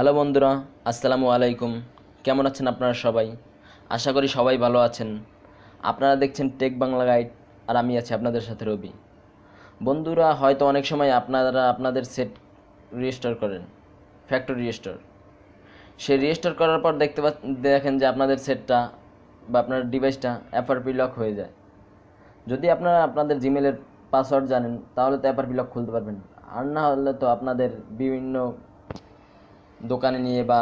hello বন্ধুরা আসসালামু আলাইকুম কেমন আছেন আপনারা সবাই আশা করি সবাই ভালো আছেন আপনারা দেখছেন টেক বাংলা গাইড আর আমি আছি আপনাদের সাথে রবি বন্ধুরা হয়তো অনেক সময় আপনারা আপনাদের সেট রেজিস্টার করেন ফ্যাক্টরি রেজিস্টার সে রেজিস্টার করার পর দেখতে দেখেন যে আপনাদের সেটটা বা আপনার ডিভাইসটা এফআরপি লক হয়ে যায় যদি আপনারা আপনাদের জিমেলের পাসওয়ার্ড জানেন তাহলে তো অ্যাপার লক খুলতে পারবেন আর না হলে তো আপনাদের বিভিন্ন দোকানে নিয়ে বা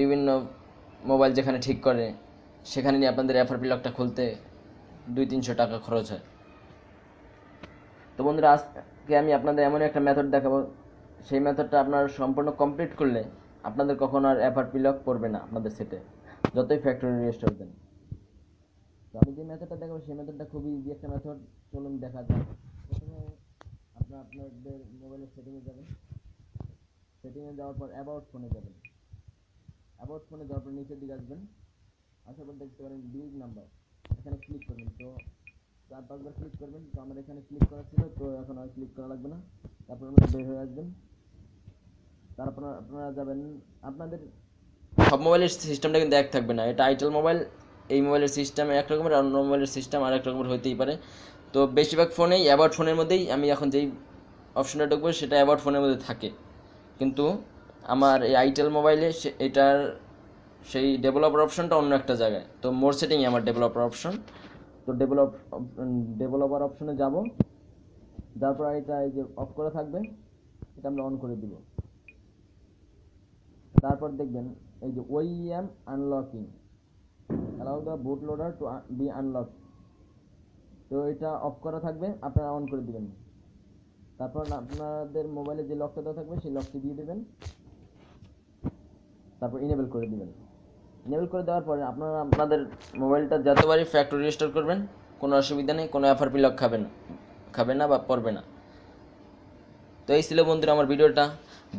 বিভিন্ন মোবাইল যেখানে ঠিক করে সেখানে নিয়ে আপনাদের অ্যাফার লকটা খুলতে দুই তিনশো টাকা খরচ হয় তো বন্ধুরা আজকে আমি আপনাদের এমন একটা মেথড দেখাবো সেই মেথডটা আপনার সম্পূর্ণ কমপ্লিট করলে আপনাদের কখনো আর এফআরপি লক পড়বে না আপনাদের সেটে যতই ফ্যাক্টরি রেজিস্টার দেন তো আমি যে মেথডটা দেখাবো সেই মেথডটা খুবই ইজি একটা মেথড চলুন দেখা যাক প্রথমে আপনারা আপনাদের মোবাইলের সেটিংয়ে যাবেন সেটিংয়ে যাওয়ার পর অ্যাবাউট ফোনে যাবেন অ্যাবাউট ফোনে যাওয়ার পর নিচের দিকে আসবেন আসার পর দেখতে পারেন বিল নাম্বার এখানে ক্লিক করবেন তো চার পাঁচবার ক্লিক করবেন তো আমার এখানে ক্লিক করা ছিল তো এখন আর ক্লিক করা লাগবে না তারপর আপনারা বের হয়ে আসবেন তারপর আপনারা যাবেন আপনাদের সব মোবাইলের সিস্টেমটা কিন্তু এক থাকবে না এটা আইটেল মোবাইল এই মোবাইলের সিস্টেম এক রকমের অন্য মোবাইলের সিস্টেম আর এক রকমের হতেই পারে তো বেশিরভাগ ফোনেই অ্যাবাউট ফোনের মধ্যেই আমি এখন যেই অপশনটা ঢুকবো সেটা অ্যাবাউট ফোনের মধ্যে থাকে কিন্তু আমার এই আইটেল মোবাইলে এটার সেই ডেভেলপার অপশনটা অন্য একটা জায়গায় তো মোর সেটিংয়ে আমার ডেভেলপার অপশন তো ডেভেলপ ডেভেলপার অপশনে যাব তারপর এটা এই যে অফ করে থাকবে এটা আমরা অন করে দিব তারপর দেখবেন এই যে OEM unlocking allow the boot loader to be unlock তো এটা অফ করা থাকবে আপনারা অন করে দিবেন তারপর আপনাদের মোবাইলে যে লকটা দেওয়া থাকবে সেই লকটি দিয়ে দেবেন তারপর ইনেবল করে দেবেন ইনেবল করে দেওয়ার পরে আপনারা আপনাদের মোবাইলটা যতবারই ফ্যাক্টরি রেজিস্টার করবেন কোনো অসুবিধা নেই কোনো এফআরপি লক খাবে না খাবে না বা পড়বে না তো এই ছিল বন্ধুরা আমার ভিডিওটা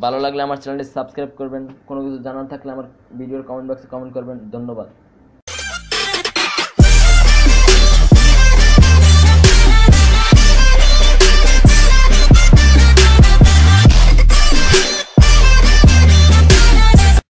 ভালো লাগলে আমার চ্যানেলটি সাবস্ক্রাইব করবেন কোনো কিছু জানার থাকলে আমার ভিডিওর কমেন্ট বক্সে কমেন্ট করবেন ধন্যবাদ